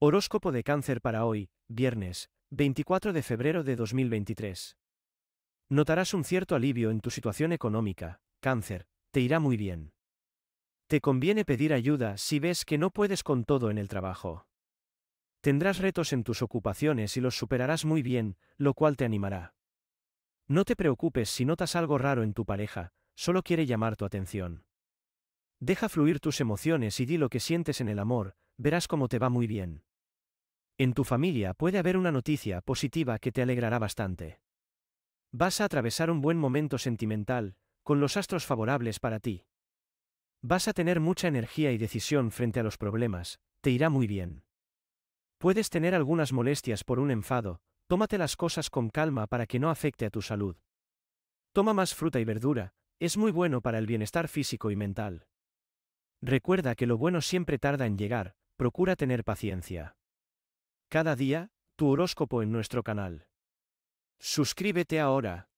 Horóscopo de cáncer para hoy, viernes, 24 de febrero de 2023. Notarás un cierto alivio en tu situación económica, cáncer, te irá muy bien. Te conviene pedir ayuda si ves que no puedes con todo en el trabajo. Tendrás retos en tus ocupaciones y los superarás muy bien, lo cual te animará. No te preocupes si notas algo raro en tu pareja, solo quiere llamar tu atención. Deja fluir tus emociones y di lo que sientes en el amor, verás cómo te va muy bien. En tu familia puede haber una noticia positiva que te alegrará bastante. Vas a atravesar un buen momento sentimental, con los astros favorables para ti. Vas a tener mucha energía y decisión frente a los problemas, te irá muy bien. Puedes tener algunas molestias por un enfado, tómate las cosas con calma para que no afecte a tu salud. Toma más fruta y verdura, es muy bueno para el bienestar físico y mental. Recuerda que lo bueno siempre tarda en llegar, procura tener paciencia. Cada día, tu horóscopo en nuestro canal. Suscríbete ahora.